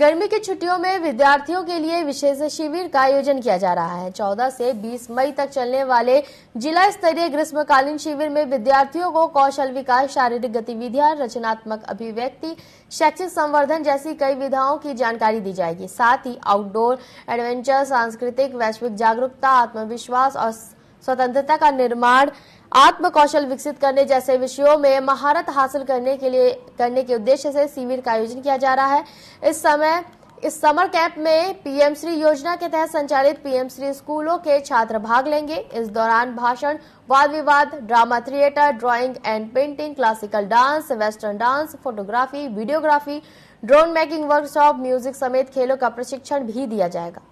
गर्मी की छुट्टियों में विद्यार्थियों के लिए विशेष शिविर का आयोजन किया जा रहा है 14 से 20 मई तक चलने वाले जिला स्तरीय ग्रीष्मकालीन शिविर में विद्यार्थियों को कौशल विकास शारीरिक गतिविधियां रचनात्मक अभिव्यक्ति शैक्षिक संवर्धन जैसी कई विधाओं की जानकारी दी जाएगी साथ ही आउटडोर एडवेंचर सांस्कृतिक वैश्विक जागरूकता आत्मविश्वास और स्वतंत्रता का निर्माण आत्म कौशल विकसित करने जैसे विषयों में महारत हासिल करने के लिए करने के उद्देश्य से शिविर का आयोजन किया जा रहा है इस समय इस समर कैंप में पीएम श्री योजना के तहत संचालित पीएम श्री स्कूलों के छात्र भाग लेंगे इस दौरान भाषण वाद विवाद drama theatre drawing and painting classical dance western dance photography videography drone making workshop music समेत खेलों का प्रशिक्षण भी दिया जाएगा